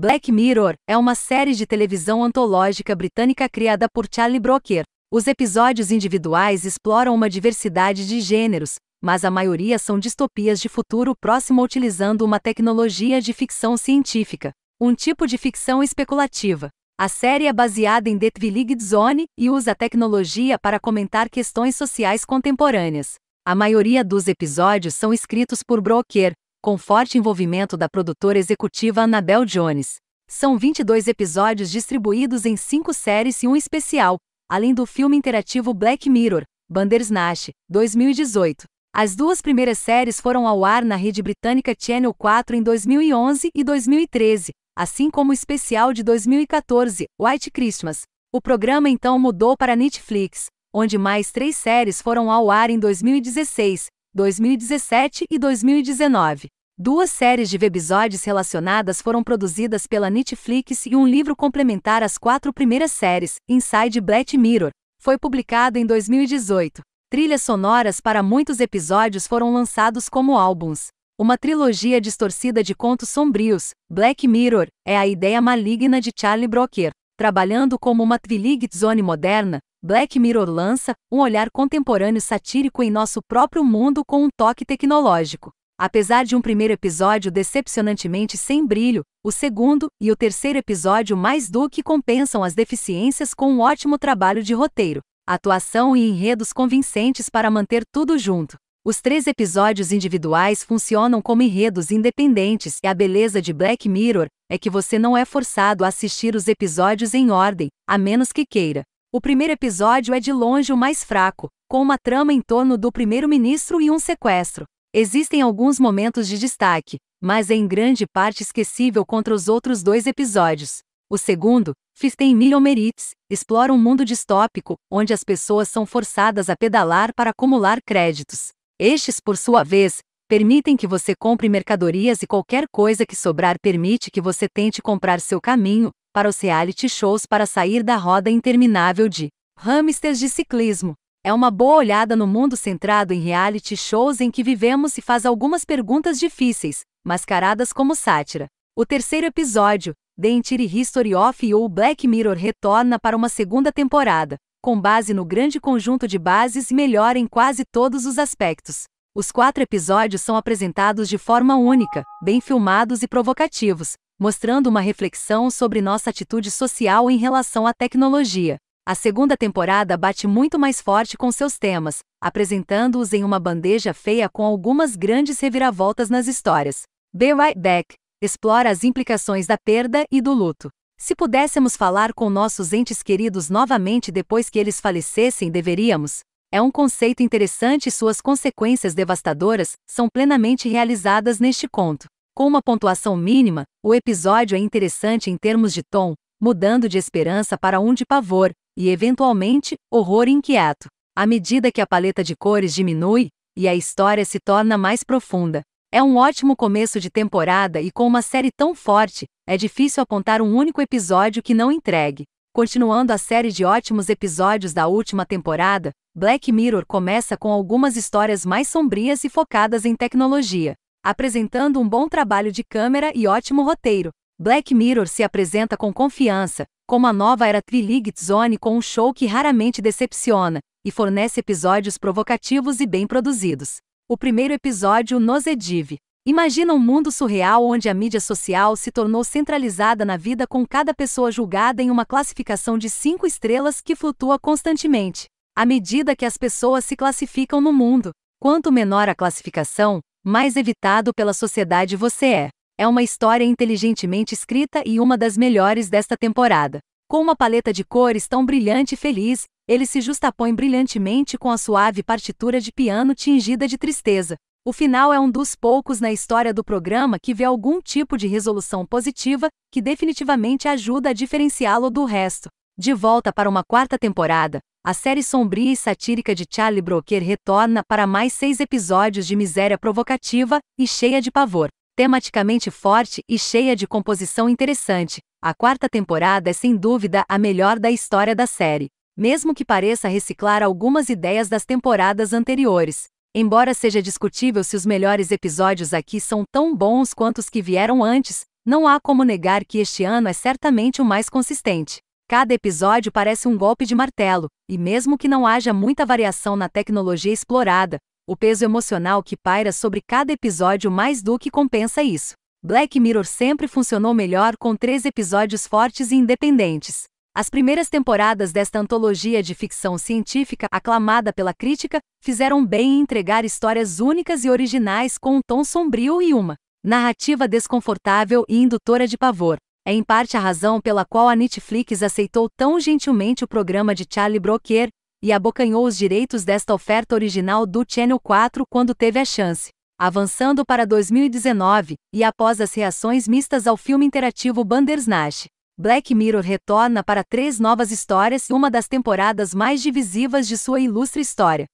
Black Mirror é uma série de televisão antológica britânica criada por Charlie Brooker. Os episódios individuais exploram uma diversidade de gêneros, mas a maioria são distopias de futuro próximo utilizando uma tecnologia de ficção científica, um tipo de ficção especulativa. A série é baseada em Deathville Zone e usa a tecnologia para comentar questões sociais contemporâneas. A maioria dos episódios são escritos por Brooker, com forte envolvimento da produtora executiva Anabel Jones. São 22 episódios distribuídos em cinco séries e um especial, além do filme interativo Black Mirror, Bandersnatch, 2018. As duas primeiras séries foram ao ar na rede britânica Channel 4 em 2011 e 2013, assim como o especial de 2014, White Christmas. O programa então mudou para Netflix, onde mais três séries foram ao ar em 2016, 2017 e 2019. Duas séries de webisódios relacionadas foram produzidas pela Netflix e um livro complementar às quatro primeiras séries, Inside Black Mirror, foi publicado em 2018. Trilhas sonoras para muitos episódios foram lançados como álbuns. Uma trilogia distorcida de contos sombrios, Black Mirror, é a ideia maligna de Charlie Broker. Trabalhando como uma Twilight Zone moderna, Black Mirror lança um olhar contemporâneo satírico em nosso próprio mundo com um toque tecnológico. Apesar de um primeiro episódio decepcionantemente sem brilho, o segundo e o terceiro episódio mais do que compensam as deficiências com um ótimo trabalho de roteiro, atuação e enredos convincentes para manter tudo junto. Os três episódios individuais funcionam como enredos independentes e a beleza de Black Mirror é que você não é forçado a assistir os episódios em ordem, a menos que queira. O primeiro episódio é de longe o mais fraco, com uma trama em torno do primeiro-ministro e um sequestro. Existem alguns momentos de destaque, mas é em grande parte esquecível contra os outros dois episódios. O segundo, Fistem Million Merits, explora um mundo distópico, onde as pessoas são forçadas a pedalar para acumular créditos. Estes, por sua vez, permitem que você compre mercadorias e qualquer coisa que sobrar permite que você tente comprar seu caminho, para os reality shows para sair da roda interminável de hamsters de ciclismo. É uma boa olhada no mundo centrado em reality shows em que vivemos e faz algumas perguntas difíceis, mascaradas como sátira. O terceiro episódio, The Entire History of ou Black Mirror retorna para uma segunda temporada, com base no grande conjunto de bases e melhora em quase todos os aspectos. Os quatro episódios são apresentados de forma única, bem filmados e provocativos, mostrando uma reflexão sobre nossa atitude social em relação à tecnologia. A segunda temporada bate muito mais forte com seus temas, apresentando-os em uma bandeja feia com algumas grandes reviravoltas nas histórias. Be Right Back explora as implicações da perda e do luto. Se pudéssemos falar com nossos entes queridos novamente depois que eles falecessem, deveríamos. É um conceito interessante e suas consequências devastadoras são plenamente realizadas neste conto. Com uma pontuação mínima, o episódio é interessante em termos de tom, mudando de esperança para um de pavor, e eventualmente, horror inquieto. À medida que a paleta de cores diminui e a história se torna mais profunda. É um ótimo começo de temporada e com uma série tão forte, é difícil apontar um único episódio que não entregue. Continuando a série de ótimos episódios da última temporada, Black Mirror começa com algumas histórias mais sombrias e focadas em tecnologia apresentando um bom trabalho de câmera e ótimo roteiro. Black Mirror se apresenta com confiança, como a nova era Trilig Zone com um show que raramente decepciona e fornece episódios provocativos e bem produzidos. O primeiro episódio nos edive. Imagina um mundo surreal onde a mídia social se tornou centralizada na vida com cada pessoa julgada em uma classificação de cinco estrelas que flutua constantemente. À medida que as pessoas se classificam no mundo, quanto menor a classificação, mais evitado pela sociedade você é. É uma história inteligentemente escrita e uma das melhores desta temporada. Com uma paleta de cores tão brilhante e feliz, ele se justapõe brilhantemente com a suave partitura de piano tingida de tristeza. O final é um dos poucos na história do programa que vê algum tipo de resolução positiva, que definitivamente ajuda a diferenciá-lo do resto. De volta para uma quarta temporada, a série sombria e satírica de Charlie Broker retorna para mais seis episódios de miséria provocativa e cheia de pavor. Tematicamente forte e cheia de composição interessante, a quarta temporada é sem dúvida a melhor da história da série, mesmo que pareça reciclar algumas ideias das temporadas anteriores. Embora seja discutível se os melhores episódios aqui são tão bons quanto os que vieram antes, não há como negar que este ano é certamente o mais consistente. Cada episódio parece um golpe de martelo, e mesmo que não haja muita variação na tecnologia explorada, o peso emocional que paira sobre cada episódio mais do que compensa isso. Black Mirror sempre funcionou melhor com três episódios fortes e independentes. As primeiras temporadas desta antologia de ficção científica, aclamada pela crítica, fizeram bem em entregar histórias únicas e originais com um tom sombrio e uma narrativa desconfortável e indutora de pavor é em parte a razão pela qual a Netflix aceitou tão gentilmente o programa de Charlie Brooker e abocanhou os direitos desta oferta original do Channel 4 quando teve a chance. Avançando para 2019, e após as reações mistas ao filme interativo Bandersnatch, Black Mirror retorna para três novas histórias e uma das temporadas mais divisivas de sua ilustre história.